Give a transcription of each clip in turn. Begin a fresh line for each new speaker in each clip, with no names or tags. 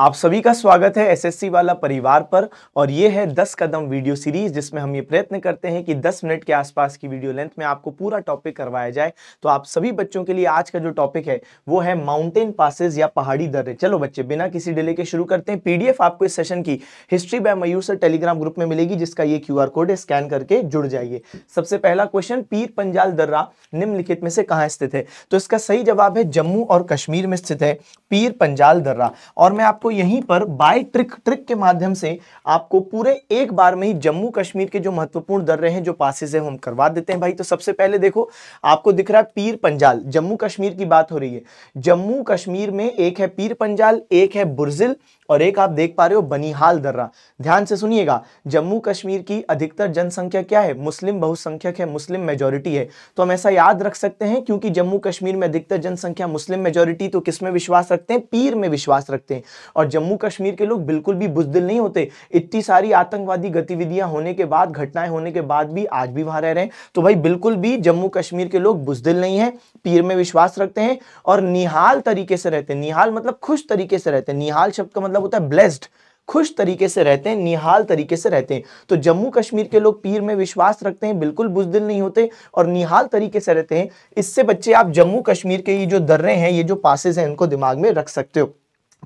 आप सभी का स्वागत है एसएससी वाला परिवार पर और ये है 10 कदम वीडियो सीरीज जिसमें हम ये प्रयत्न करते हैं कि 10 मिनट के आसपास की वीडियो लेंथ में आपको पूरा टॉपिक करवाया जाए तो आप सभी बच्चों के लिए आज का जो टॉपिक है वो है माउंटेन पासिस या पहाड़ी दर्रे चलो बच्चे बिना किसी डिले के शुरू करते हैं पीडीएफ आपको इस सेशन की history by Mayur Telegram group में मिलेगी जिसका ये क्यू कोड है स्कैन करके जुड़ जाइए सबसे पहला क्वेश्चन पीर पंजाल दर्रा निम्नलिखित में से कहाँ स्थित है तो इसका सही जवाब है जम्मू और कश्मीर में स्थित है पीर पंजाल दर्रा और मैं आपको आपको यहीं पर बाय ट्रिक ट्रिक के माध्यम से आपको पूरे एक बार में ही जम्मू कश्मीर के जो महत्वपूर्ण दर्रे हैं जो पासिस हैं हम करवा देते हैं भाई तो सबसे पहले देखो आपको दिख रहा है पीर पंजाल जम्मू कश्मीर की बात हो रही है जम्मू कश्मीर में एक है पीर पंजाल एक है बुरजिल और एक आप देख पा रहे हो बनिहाल दर्रा ध्यान से सुनिएगा जम्मू कश्मीर की अधिकतर जनसंख्या क्या है मुस्लिम बहुसंख्यक है मुस्लिम मेजोरिटी है तो हम ऐसा याद रख सकते हैं क्योंकि जम्मू कश्मीर में अधिकतर जनसंख्या मुस्लिम मेजोरिटी तो किस में विश्वास रखते हैं पीर में विश्वास रखते हैं और जम्मू कश्मीर के लोग बिल्कुल भी बुजदिल नहीं होते इतनी सारी आतंकवादी गतिविधियां होने के बाद घटनाएं होने के बाद भी आज भी वहां रह रहे हैं तो भाई बिल्कुल भी जम्मू कश्मीर के लोग बुजदिल नहीं है पीर में विश्वास रखते हैं और निहाल तरीके से रहते हैं निहाल मतलब खुश तरीके से रहते हैं निहाल शब्द का मतलब मतलब होता है ब्लेस्ड खुश तरीके से रहते हैं निहाल तरीके से रहते हैं तो जम्मू कश्मीर के लोग पीर में विश्वास रखते हैं बिल्कुल बुजदिल नहीं होते और निहाल तरीके से रहते हैं इससे बच्चे आप जम्मू कश्मीर के ये जो दर्रे हैं ये जो पासेज हैं इनको दिमाग में रख सकते हो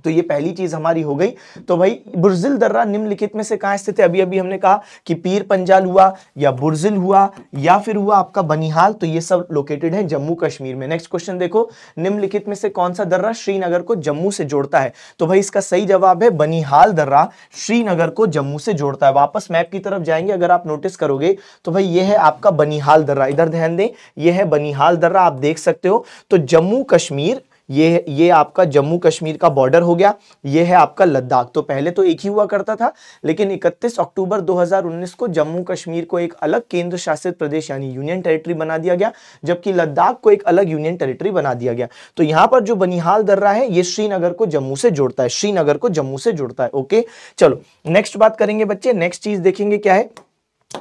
तो ये पहली चीज हमारी हो गई तो भाई बुर्जिल दर्रा निम्नलिखित में से कहा स्थित है अभी अभी हमने कहा कि पीर पंजाल हुआ या बुर्जिल हुआ या फिर हुआ आपका बनिहाल तो ये सब लोकेटेड है जम्मू कश्मीर में नेक्स्ट क्वेश्चन देखो निम्नलिखित में से कौन सा दर्रा श्रीनगर को जम्मू से जोड़ता है तो भाई इसका सही जवाब है बनिहाल दर्रा श्रीनगर को जम्मू से जोड़ता है वापस मैप की तरफ जाएंगे अगर आप नोटिस करोगे तो भाई ये है आपका बनिहाल दर्रा इधर ध्यान दें यह है बनिहाल दर्रा आप देख सकते हो तो जम्मू कश्मीर ये ये आपका जम्मू कश्मीर का बॉर्डर हो गया ये है आपका लद्दाख तो पहले तो एक ही हुआ करता था लेकिन 31 अक्टूबर 2019 को जम्मू कश्मीर को एक अलग केंद्र शासित प्रदेश यानी यूनियन टेरिटरी बना दिया गया जबकि लद्दाख को एक अलग यूनियन टेरिटरी बना दिया गया तो यहाँ पर जो बनिहाल दर्रा है ये श्रीनगर को जम्मू से जोड़ता है श्रीनगर को जम्मू से जोड़ता है ओके चलो नेक्स्ट बात करेंगे बच्चे नेक्स्ट चीज देखेंगे क्या है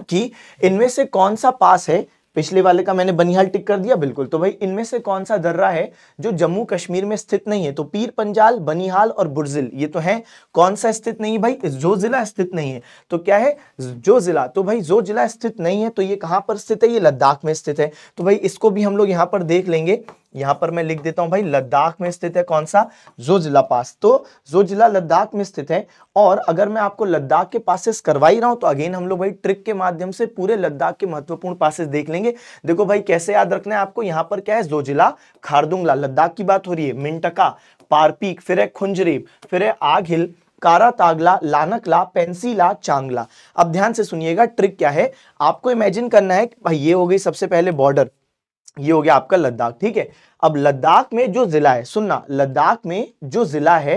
कि इनमें से कौन सा पास है पिछले वाले का मैंने बनिहाल टिक कर दिया बिल्कुल तो भाई इनमें से कौन सा दर्रा है जो जम्मू कश्मीर में स्थित नहीं है तो पीर पंजाल बनिहाल और बुरजिल ये तो है कौन सा स्थित नहीं भाई जो जिला स्थित नहीं है तो क्या है जो जिला तो भाई जो जिला स्थित नहीं है तो ये कहाँ पर स्थित है ये लद्दाख में स्थित है तो भाई इसको भी हम लोग यहाँ पर देख लेंगे यहां पर मैं लिख देता हूं भाई लद्दाख में स्थित है कौन सा जो जिला पास तो जो जिला लद्दाख में स्थित है और अगर मैं आपको लद्दाख के पासेस करवा ही रहा हूं तो अगेन हम लोग भाई ट्रिक के माध्यम से पूरे लद्दाख के महत्वपूर्ण पासेस देख लेंगे देखो भाई कैसे याद रखना है आपको यहाँ पर क्या है जो जिला खारदुंगला लद्दाख की बात हो रही है मिंटका पारपीक फिर है खुंजरीब फिर है आगिल कारा तागला लानकला पेंसिला चांगला अब ध्यान से सुनिएगा ट्रिक क्या है आपको इमेजिन करना है भाई ये हो गई सबसे पहले बॉर्डर ये हो गया आपका लद्दाख ठीक है अब लद्दाख में जो जिला है सुनना लद्दाख में जो जिला है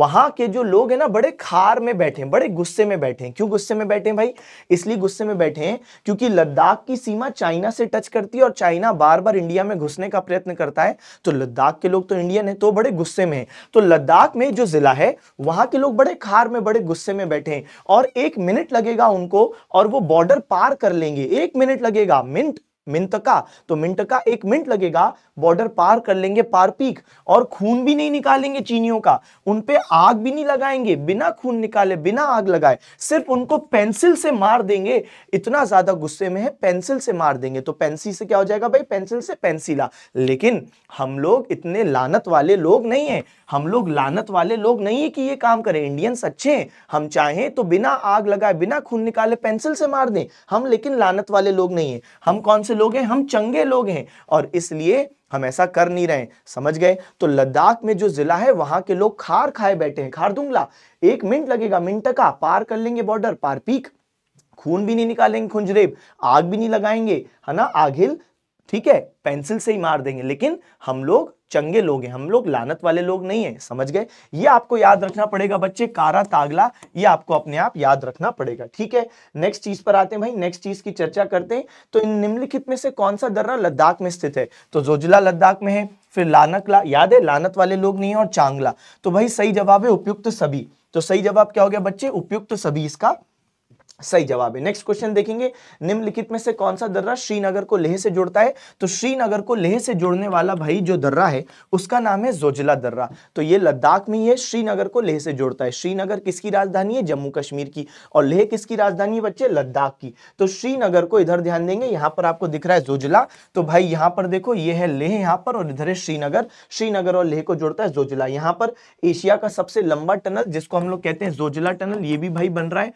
वहां के जो लोग हैं ना बड़े खार में बैठे हैं बड़े गुस्से में बैठे हैं क्यों गुस्से में बैठे हैं भाई इसलिए गुस्से में बैठे हैं क्योंकि लद्दाख की सीमा चाइना से टच करती है और चाइना बार बार इंडिया में घुसने का प्रयत्न करता है तो लद्दाख के लोग तो इंडियन है तो बड़े गुस्से में है तो लद्दाख में जो जिला है वहां के लोग बड़े खार में बड़े गुस्से में बैठे हैं और एक मिनट लगेगा उनको और वो बॉर्डर पार कर लेंगे एक मिनट लगेगा मिनट मिंतका तो मिंटका एक मिनट लगेगा बॉर्डर पार कर लेंगे पार पीक और खून भी नहीं निकालेंगे चीनियों का उन पे आग भी नहीं लगाएंगे बिना खून निकाले बिना आग लगाए सिर्फ उनको पेंसिल से मार देंगे इतना ज्यादा गुस्से में है पेंसिल से मार देंगे तो पेंसिल से क्या हो जाएगा भाई पेंसिल से पेंसिला लेकिन हम लोग इतने लानत वाले लोग नहीं है हम लोग लानत वाले लोग नहीं है कि ये काम करें इंडियंस अच्छे हैं हम चाहें तो बिना आग लगाए बिना खून निकाले पेंसिल से मार दें हम लेकिन लानत वाले लोग नहीं है हम कौन से लोग हैं हम चंगे लोग हैं और इसलिए हम ऐसा कर नहीं रहे समझ गए तो लद्दाख में जो जिला है वहां के लोग खार खाए बैठे हैं खारदुंगला एक मिनट लगेगा मिनट का पार कर लेंगे बॉर्डर पार पीक खून भी नहीं निकालेंगे खुंजरेब आग भी नहीं लगाएंगे है ना आघिल ठीक है पेंसिल से ही मार देंगे लेकिन हम लोग चंगे लोग हैं हम लोग लानत वाले लोग नहीं है समझ गए ये आपको याद रखना पड़ेगा बच्चे कारा तागला ये आपको अपने आप याद रखना पड़ेगा ठीक है नेक्स्ट चीज पर आते हैं भाई नेक्स्ट चीज की चर्चा करते हैं तो इन निम्नलिखित में से कौन सा दर्रा लद्दाख में स्थित है तो जोजिला लद्दाख में है फिर लानकला याद है लानत वाले लोग नहीं है और चांगला तो भाई सही जवाब है उपयुक्त सभी तो सही जवाब क्या हो गया बच्चे उपयुक्त सभी इसका सही जवाब है नेक्स्ट क्वेश्चन देखेंगे निम्नलिखित में से कौन सा दर्रा श्रीनगर को लेह से जोड़ता है तो श्रीनगर को लेह से जोड़ने वाला भाई जो दर्रा है उसका नाम है जोजिला दर्रा तो ये लद्दाख में ही है श्रीनगर को लेह से जोड़ता है श्रीनगर किसकी राजधानी है जम्मू कश्मीर की और लेह किसकी राजधानी है बच्चे लद्दाख की तो श्रीनगर को इधर ध्यान देंगे यहां पर आपको दिख रहा है जोजिला तो भाई यहां पर देखो ये है लेह यहां पर और इधर है श्रीनगर श्रीनगर और लेह को जोड़ता है जोजिला यहां पर एशिया का सबसे लंबा टनल जिसको हम लोग कहते हैं जोजिला टनल ये भी भाई बन रहा है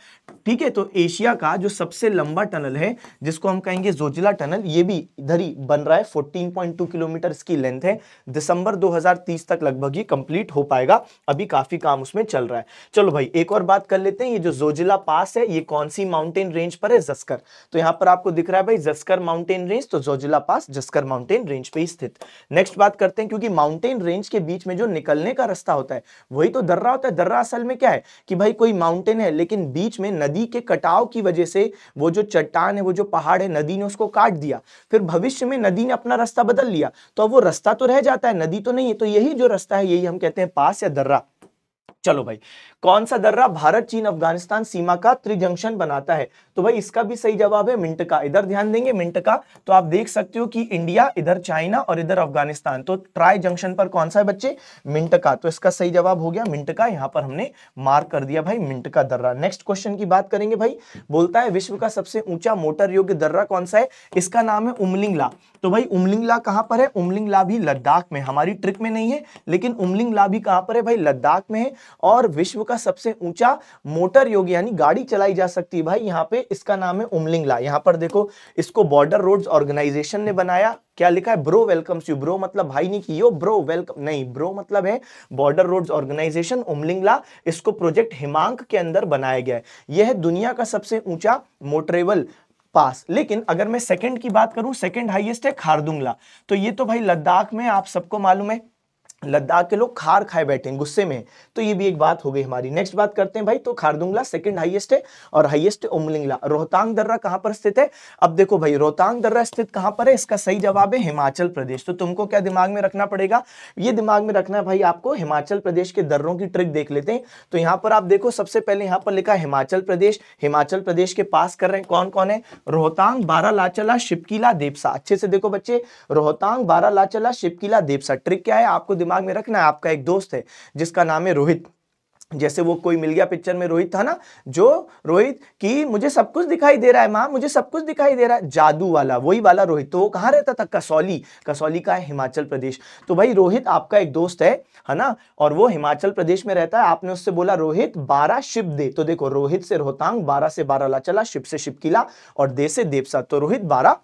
ठीक है तो एशिया का जो सबसे लंबा टनल है जिसको हम कहेंगे जोजिला टनल ये भी इधर ही बन रहा है 14.2 किलोमीटर इसकी लेंथ है दिसंबर 2030 तक लगभग ये कंप्लीट हो पाएगा अभी काफी काम उसमें चल रहा है चलो भाई एक और बात कर लेते हैं ये जो जोजिला पास है ये कौन सी माउंटेन रेंज पर है जस्कर तो यहां पर आपको दिख रहा है भाई जस्कर माउंटेन रेंज तो Zojila pass Zanskar mountain range पर स्थित नेक्स्ट बात करते हैं क्योंकि माउंटेन रेंज के बीच में जो निकलने का रास्ता होता है वही तो दर्रा होता है दर्रा असल में क्या है कि भाई कोई माउंटेन है लेकिन बीच में नदी के कट कटाव की वजह से वो जो चट्टान है वो जो पहाड़ है नदी ने उसको काट दिया फिर भविष्य में नदी ने अपना रास्ता बदल लिया तो अब वो रास्ता तो रह जाता है नदी तो नहीं है तो यही जो रास्ता है यही हम कहते हैं पास या दर्रा चलो भाई कौन सा दर्रा भारत चीन अफगानिस्तान सीमा का त्रिजंक्शन बनाता है तो भाई इसका भी सही जवाब है मिंट का इधर ध्यान देंगे मिंट का तो आप देख सकते हो कि इंडिया इधर चाइना और इधर अफगानिस्तान तो ट्राई जंक्शन पर कौन सा है बच्चे का तो इसका सही जवाब हो गया मिंट का यहां पर हमने मार्क कर दिया भाई मिंट का दर्रा नेक्स्ट क्वेश्चन की बात करेंगे भाई बोलता है विश्व का सबसे ऊंचा मोटर योग्य दर्रा कौन सा है इसका नाम है उमलिंगला तो भाई उमलिंगला कहां पर है उमलिंगला भी लद्दाख में हमारी ट्रिक में नहीं है लेकिन उमलिंगला भी कहां पर है भाई लद्दाख में है और विश्व का सबसे ऊंचा मोटर योग यानी गाड़ी चलाई जा सकती है भाई यहाँ पे इसका नाम है उमलिंगला यहाँ पर देखो इसको बॉर्डर रोड्स ऑर्गेनाइजेशन ने बनाया क्या लिखा है ब्रो वेलकम्स यू ब्रो मतलब भाई नहीं की यो ब्रो वेलकम नहीं ब्रो मतलब है बॉर्डर रोड्स ऑर्गेनाइजेशन उमलिंगला इसको प्रोजेक्ट हिमांक के अंदर बनाया गया है यह है दुनिया का सबसे ऊंचा मोटरेबल पास लेकिन अगर मैं सेकंड की बात करूं सेकंड हाईएस्ट है खारदुंगला तो ये तो भाई लद्दाख में आप सबको मालूम है लद्दाख के लोग खार खाए बैठे हैं गुस्से में तो ये भी एक बात हो गई हमारी नेक्स्ट बात करते हैं भाई तो खारदुंगला सेकंड हाईएस्ट है और हाईएस्ट उमलिंगला रोहतांग दर्रा कहां पर स्थित है अब देखो भाई रोहतांग दर्रा स्थित कहां पर है इसका सही जवाब है हिमाचल प्रदेश तो तुमको क्या दिमाग में रखना पड़ेगा ये दिमाग में रखना है भाई आपको हिमाचल प्रदेश के दर्रों की ट्रिक देख लेते हैं तो यहाँ पर आप देखो सबसे पहले यहाँ पर लिखा हिमाचल प्रदेश हिमाचल प्रदेश के पास कर रहे हैं कौन कौन है रोहतांग बारा लाचला शिपकीला देवसा अच्छे से देखो बच्चे रोहतांग बारा लाचला शिपकीला देवसा ट्रिक क्या है आपको दिमाग दिमाग में रखना आपका एक दोस्त है जिसका नाम है रोहित जैसे वो कोई मिल गया पिक्चर में रोहित था ना जो रोहित कि मुझे सब कुछ दिखाई दे रहा है माँ मुझे सब कुछ दिखाई दे रहा है जादू वाला वही वाला रोहित तो वो कहाँ रहता था कसौली कसौली का है हिमाचल प्रदेश तो भाई रोहित आपका एक दोस्त है है ना और वो हिमाचल प्रदेश में रहता है आपने उससे बोला रोहित बारह शिव दे तो देखो रोहित से रोहतांग बारह से बारह ला चला शिव से शिव किला और दे से देवसा तो रोहित बारह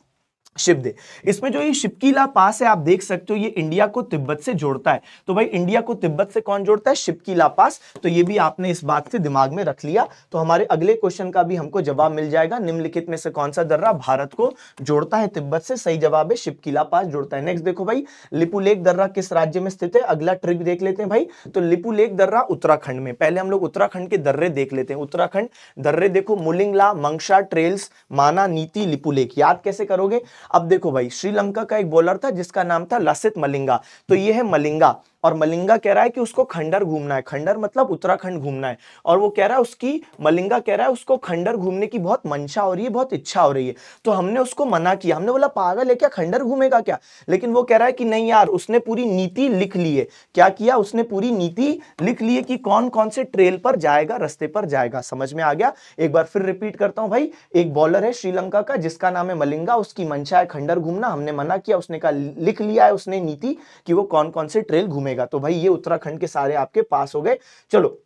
शिप दे इसमें जो ये शिपकीला पास है आप देख सकते हो ये इंडिया को तिब्बत से जोड़ता है तो भाई इंडिया को तिब्बत से कौन जोड़ता है शिपकीला पास तो ये भी आपने इस बात से दिमाग में रख लिया तो हमारे अगले क्वेश्चन का भी हमको जवाब मिल जाएगा निम्नलिखित में से कौन सा दर्रा भारत को जोड़ता है तिब्बत से सही जवाब है शिपकीला पास जोड़ता है नेक्स्ट देखो भाई लिपुलेख दर्रा किस राज्य में स्थित है अगला ट्रिक देख लेते हैं भाई तो लिपुलेख दर्रा उत्तराखंड में पहले हम लोग उत्तराखंड के दर्रे देख लेते हैं उत्तराखंड दर्रे देखो मुलिंगला मंगशा ट्रेल्स माना नीति लिपुलेख याद कैसे करोगे अब देखो भाई श्रीलंका का एक बॉलर था जिसका नाम था लसित मलिंगा तो ये है मलिंगा और मलिंगा कह रहा है कि उसको खंडर घूमना है खंडर मतलब उत्तराखंड घूमना है और वो कह रहा है उसकी मलिंगा कह रहा है उसको खंडर घूमने की बहुत मंशा हो रही है बहुत इच्छा हो रही है तो हमने उसको मना किया हमने बोला पागल है क्या खंडर घूमेगा क्या लेकिन वो कह रहा है कि नहीं यार उसने पूरी नीति लिख ली है क्या किया उसने पूरी नीति लिख ली है कि कौन कौन से ट्रेल पर जाएगा रस्ते पर जाएगा समझ में आ गया एक बार फिर रिपीट करता हूँ भाई एक बॉलर है श्रीलंका का जिसका नाम है मलिंगा उसकी मंशा है खंडर घूमना हमने मना किया उसने कहा लिख लिया है उसने नीति कि वो कौन कौन से ट्रेल घूमे घूमेगा तो भाई ये उत्तराखंड के सारे आपके पास हो गए चलो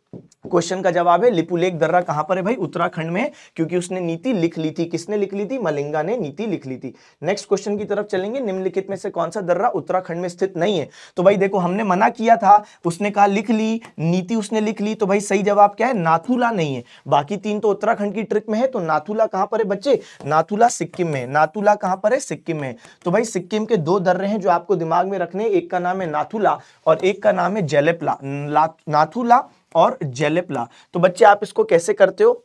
क्वेश्चन का जवाब है लिपुलेख दर्रा कहां पर है भाई उत्तराखंड में क्योंकि उसने नीति लिख ली थी किसने लिख ली थी मलिंगा ने नीति लिख ली थी नेक्स्ट क्वेश्चन की तरफ चलेंगे निम्नलिखित में से कौन सा दर्रा उत्तराखंड में स्थित नहीं है तो भाई देखो हमने मना किया था उसने कहा लिख ली नीति उसने लिख ली तो भाई सही जवाब क्या है नाथुला नहीं है बाकी तीन तो उत्तराखंड की ट्रिक में है तो नाथुला कहां पर है बच्चे नाथुला सिक्किम में नाथुला कहां पर है सिक्किम में तो भाई सिक्किम के दो दर्रे हैं जो आपको दिमाग में रखने एक का नाम है नाथुला और एक का नाम है जेलेपला नाथुला और जेलेपला तो बच्चे आप इसको कैसे करते हो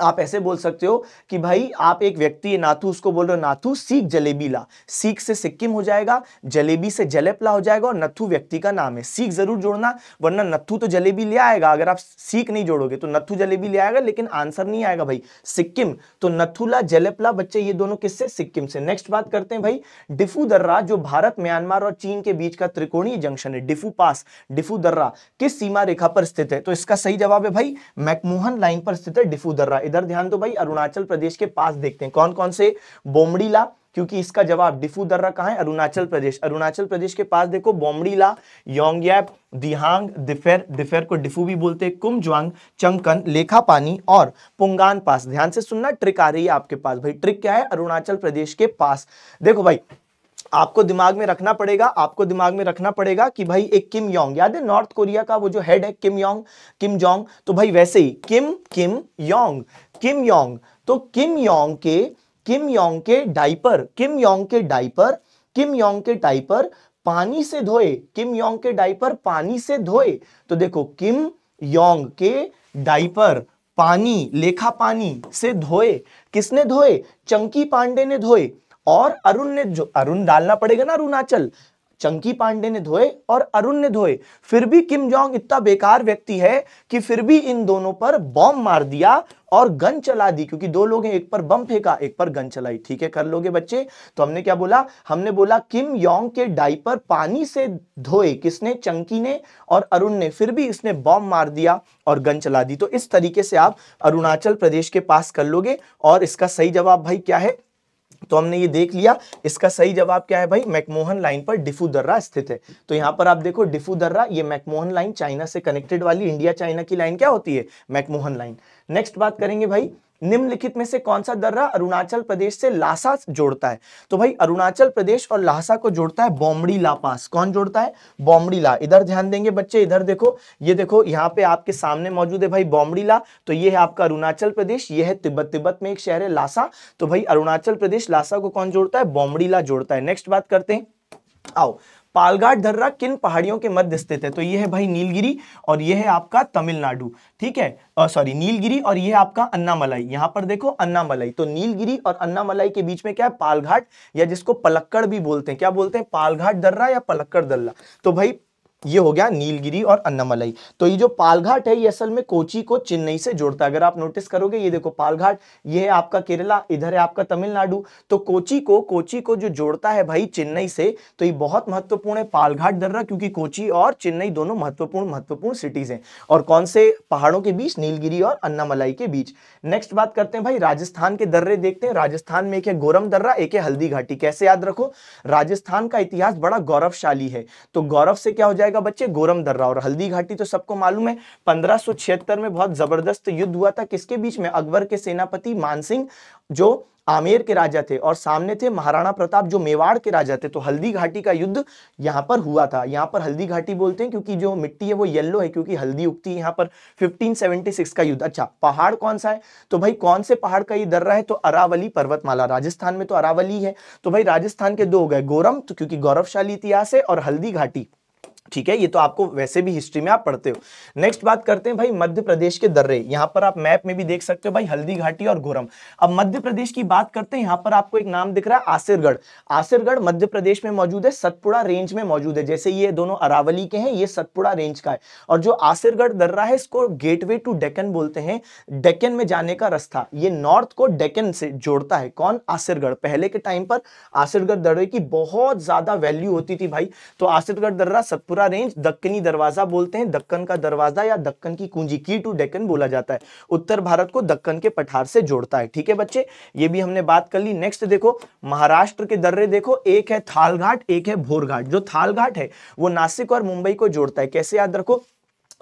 आप ऐसे बोल सकते हो कि भाई आप एक व्यक्ति है नाथू उसको बोल रहे हो नाथू सीख जलेबी ला सीख से सिक्किम हो जाएगा जलेबी से जलेपला हो जाएगा और नथु व्यक्ति का नाम है सीख जरूर जोड़ना वरना नथु तो जलेबी ले आएगा अगर आप सीख नहीं जोड़ोगे तो नथु जलेबी ले आएगा लेकिन आंसर नहीं आएगा भाई सिक्किम तो नथुला जलेपला बच्चे ये दोनों किससे सिक्किम से नेक्स्ट बात करते हैं भाई डिफू दर्रा जो भारत म्यांमार और चीन के बीच का त्रिकोणीय जंक्शन है डिफू पास डिफू दर्रा किस सीमा रेखा पर स्थित है तो इसका सही जवाब है भाई मैकमोहन लाइन पर स्थित है डिफू दर्रा इधर ध्यान तो भाई अरुणाचल प्रदेश के पास देखते हैं कौन कौन से बोमड़ीला क्योंकि इसका जवाब डिफू दर्रा कहा है अरुणाचल प्रदेश अरुणाचल प्रदेश के पास देखो बोमड़ीला योंगयाप दिहांग दिफेर दिफेर को डिफू भी बोलते हैं कुमज्वांग चंकन पानी और पुंगान पास ध्यान से सुनना ट्रिक आ रही है आपके पास भाई ट्रिक क्या है अरुणाचल प्रदेश के पास देखो भाई आपको दिमाग में रखना पड़ेगा आपको दिमाग में रखना पड़ेगा कि भाई एक किम योंग याद है नॉर्थ कोरिया का वो जो हेड है किम योंग किम जोंग तो भाई वैसे ही किम किम योंग किम योंग तो किम योंग के किम योंग के डाइपर किम योंग के डाइपर किम योंग के डाइपर पानी से धोए किम योंग के डाइपर पानी से धोए तो देखो किम योंग के डाइपर पानी लेखा पानी से धोए किसने धोए चंकी पांडे ने धोए और अरुण ने जो अरुण डालना पड़ेगा ना अरुणाचल चंकी पांडे ने धोए और अरुण ने धोए फिर भी किम जोंग इतना बेकार व्यक्ति है कि फिर भी इन दोनों पर बॉम्ब मार दिया और गन चला दी क्योंकि दो लोग हैं एक पर बम फेंका एक पर गन चलाई ठीक है कर लोगे बच्चे तो हमने क्या बोला हमने बोला किम योंग के डाइपर पानी से धोए किसने चंकी ने और अरुण ने फिर भी इसने बॉम्ब मार दिया और गन चला दी तो इस तरीके से आप अरुणाचल प्रदेश के पास कर लोगे और इसका सही जवाब भाई क्या है तो हमने ये देख लिया इसका सही जवाब क्या है भाई मैकमोहन लाइन पर डिफू दर्रा स्थित है तो यहाँ पर आप देखो डिफू दर्रा ये मैकमोहन लाइन चाइना से कनेक्टेड वाली इंडिया चाइना की लाइन क्या होती है मैकमोहन लाइन नेक्स्ट बात करेंगे भाई निम्नलिखित में से कौन सा दर्रा अरुणाचल प्रदेश से लासा जोड़ता है तो भाई अरुणाचल प्रदेश और लासा को जोड़ता है बॉमड़ी ला पास कौन जोड़ता है बॉम्बड़ी ला इधर ध्यान देंगे बच्चे इधर देखो ये देखो यहाँ पे आपके सामने मौजूद है भाई बॉम्बड़ी ला तो ये है आपका अरुणाचल प्रदेश ये है तिब्बत तिब्बत में एक शहर है लासा तो भाई अरुणाचल प्रदेश लासा को कौन जोड़ता है बॉम्बड़ी जोड़ता है नेक्स्ट बात करते हैं आओ पालघाट दर्रा किन पहाड़ियों के मध्य स्थित है तो यह है भाई नीलगिरी और यह है आपका तमिलनाडु ठीक है सॉरी नीलगिरी और यह है आपका अन्नामलाई यहां पर देखो अन्नामलाई तो नीलगिरी और अन्नामलाई के बीच में क्या है पालघाट या जिसको पलक्कड़ भी बोलते हैं क्या बोलते हैं पालघाट दर्रा या पलक्कड़ दर्रा तो भाई ये हो गया नीलगिरी और अन्नामलई तो ये जो पालघाट है ये असल में कोची को चेन्नई से जोड़ता है अगर आप नोटिस करोगे ये देखो पालघाट ये है आपका केरला इधर है आपका तमिलनाडु तो कोची को कोची को जो जोड़ता है भाई चेन्नई से तो ये बहुत महत्वपूर्ण है पालघाट दर्रा क्योंकि कोची और चेन्नई दोनों महत्वपूर्ण महत्वपूर्ण सिटीज हैं और कौन से पहाड़ों के बीच नीलगिरी और अन्नामलाई के बीच नेक्स्ट बात करते हैं भाई राजस्थान के दर्रे देखते हैं राजस्थान में एक है गोरम दर्रा एक है हल्दी घाटी कैसे याद रखो राजस्थान का इतिहास बड़ा गौरवशाली है तो गौरव से क्या हो जाएगा जाएगा बच्चे गोरम दर्रा और हल्दी घाटी तो सबको मालूम है पंद्रह में बहुत जबरदस्त युद्ध हुआ था किसके बीच में अकबर के सेनापति मानसिंह जो आमेर के राजा थे और सामने थे महाराणा प्रताप जो मेवाड़ के राजा थे तो हल्दी घाटी का युद्ध यहाँ पर हुआ था यहाँ पर हल्दी घाटी बोलते हैं क्योंकि जो मिट्टी है वो येलो है क्योंकि हल्दी उगती है यहाँ पर 1576 का युद्ध अच्छा पहाड़ कौन सा है तो भाई कौन से पहाड़ का ये दर्रा है तो अरावली पर्वतमाला राजस्थान में तो अरावली है तो भाई राजस्थान के दो हो गए गोरम तो क्योंकि गौरवशाली इतिहास है और हल्दी घाटी ठीक है ये तो आपको वैसे भी हिस्ट्री में आप पढ़ते हो नेक्स्ट बात करते हैं भाई मध्य प्रदेश के दर्रे यहाँ पर आप मैप में भी देख सकते हो भाई हल्दी घाटी और घोरम अब मध्य प्रदेश की बात करते हैं यहाँ पर आपको एक नाम दिख रहा है आसिरगढ़ आसिरगढ़ मध्य प्रदेश में मौजूद है सतपुड़ा रेंज में मौजूद है जैसे ये दोनों अरावली के हैं ये सतपुड़ा रेंज का है और जो आसिरगढ़ दर्रा है इसको गेट टू डेकन बोलते हैं डेकन में जाने का रास्ता ये नॉर्थ को डेकन से जोड़ता है कौन आसिरगढ़ पहले के टाइम पर आसिरगढ़ दर्रे की बहुत ज्यादा वैल्यू होती थी भाई तो आसिरगढ़ दर्रा सतपुरा पूरा रेंज दक्कनी दरवाजा बोलते हैं दक्कन का दरवाजा या दक्कन की कुंजी की टू डेकन बोला जाता है उत्तर भारत को दक्कन के पठार से जोड़ता है ठीक है बच्चे ये भी हमने बात कर ली नेक्स्ट देखो महाराष्ट्र के दर्रे देखो एक है थालघाट एक है भोरघाट जो थालघाट है वो नासिक और मुंबई को जोड़ता है कैसे याद रखो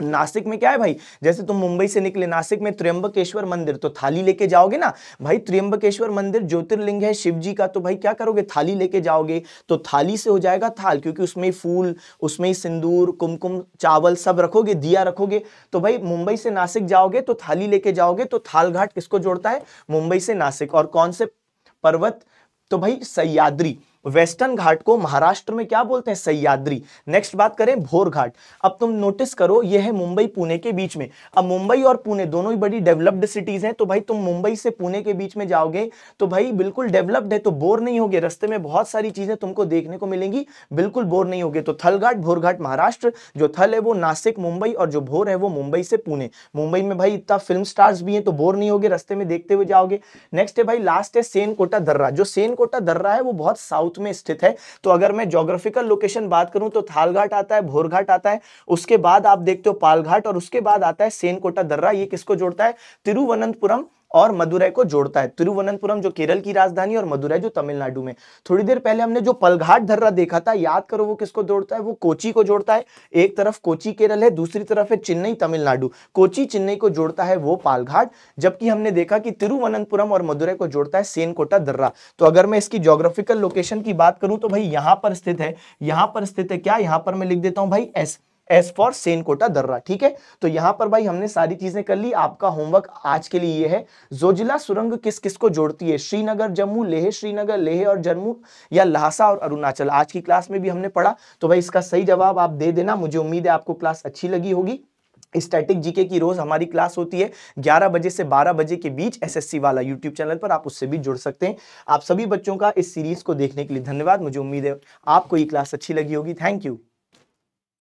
नासिक में क्या है भाई जैसे तुम मुंबई से निकले नासिक में त्र्यंबकेश्वर मंदिर तो थाली लेके जाओगे ना भाई त्र्यंबकेश्वर मंदिर ज्योतिर्लिंग है शिव जी का तो भाई क्या करोगे थाली लेके जाओगे तो थाली से हो जाएगा थाल क्योंकि उसमें ही फूल उसमें ही सिंदूर कुमकुम चावल सब रखोगे दिया रखोगे तो भाई मुंबई से नासिक जाओगे तो थाली लेके जाओगे तो थाल घाट किसको जोड़ता है मुंबई से नासिक और कौन से पर्वत तो भाई सयाद्री वेस्टर्न घाट को महाराष्ट्र में क्या बोलते हैं सयाद्री नेक्स्ट बात करें भोर घाट अब तुम नोटिस करो ये है मुंबई पुणे के बीच में अब मुंबई और पुणे दोनों ही बड़ी डेवलप्ड सिटीज हैं तो भाई तुम मुंबई से पुणे के बीच में जाओगे तो भाई बिल्कुल डेवलप्ड है तो बोर नहीं होगे रस्ते में बहुत सारी चीजें तुमको देखने को मिलेंगी बिल्कुल बोर नहीं होगी तो थल घाट भोर घाट महाराष्ट्र जो थल है वो नासिक मुंबई और जो भोर है वो मुंबई से पुणे मुंबई में भाई इतना फिल्म स्टार्स भी है तो बोर नहीं होगी रस्ते में देखते हुए जाओगे नेक्स्ट है भाई लास्ट है सेन कोटा दर्रा जो सेन कोटा दर्रा है वो बहुत साउथ साउथ में स्थित है तो अगर मैं जोग्राफिकल लोकेशन बात करूं तो थालघाट आता है भोरघाट आता है उसके बाद आप देखते हो पालघाट और उसके बाद आता है सेनकोटा दर्रा ये किसको जोड़ता है तिरुवनंतपुरम और मदुरई को जोड़ता है तिरुवनंतपुरम जो केरल की राजधानी और मदुरई जो तमिलनाडु में थोड़ी देर पहले हमने जो पलघाट धर्रा देखा था याद करो वो किसको जोड़ता है वो कोची को जोड़ता है एक तरफ कोची केरल है दूसरी तरफ है चेन्नई तमिलनाडु कोची चेन्नई को जोड़ता है वो पालघाट जबकि हमने देखा कि तिरुवनंतपुरम और मदुरै को जोड़ता है सेनकोटा दर्रा तो अगर मैं इसकी जोग्राफिकल लोकेशन की बात करूं तो भाई यहां पर स्थित है यहां पर स्थित है क्या यहां पर मैं लिख देता हूं भाई एस एस फॉर सेन कोटा दर्रा ठीक है तो यहां पर भाई हमने सारी चीजें कर ली आपका होमवर्क आज के लिए ये है जोजिला सुरंग किस किस को जोड़ती है श्रीनगर जम्मू लेह श्रीनगर लेह और जम्मू या लहासा और अरुणाचल आज की क्लास में भी हमने पढ़ा तो भाई इसका सही जवाब आप दे देना मुझे उम्मीद है आपको क्लास अच्छी लगी होगी स्टैटिक जीके की रोज हमारी क्लास होती है 11 बजे से 12 बजे के बीच एसएससी वाला यूट्यूब चैनल पर आप उससे भी जुड़ सकते हैं आप सभी बच्चों का इस सीरीज को देखने के लिए धन्यवाद मुझे उम्मीद है आपको ये क्लास अच्छी लगी होगी थैंक यू